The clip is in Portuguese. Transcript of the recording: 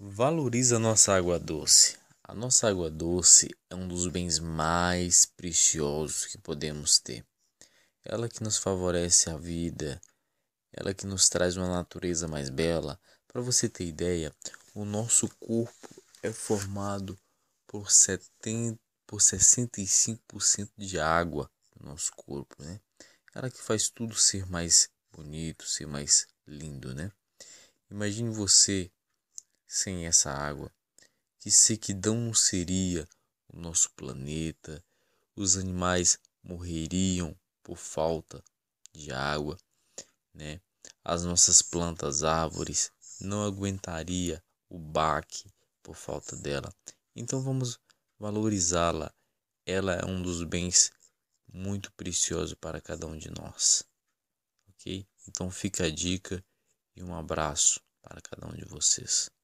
Valoriza a nossa água doce. A nossa água doce é um dos bens mais preciosos que podemos ter. Ela que nos favorece a vida, ela que nos traz uma natureza mais bela. Para você ter ideia, o nosso corpo é formado por, 70, por 65% de água no nosso corpo, né? Ela que faz tudo ser mais bonito, ser mais lindo, né? Imagine você sem essa água? Que sequidão não seria o nosso planeta? Os animais morreriam por falta de água, né? As nossas plantas, árvores, não aguentaria o baque por falta dela. Então vamos valorizá-la. Ela é um dos bens muito preciosos para cada um de nós. OK? Então fica a dica e um abraço para cada um de vocês.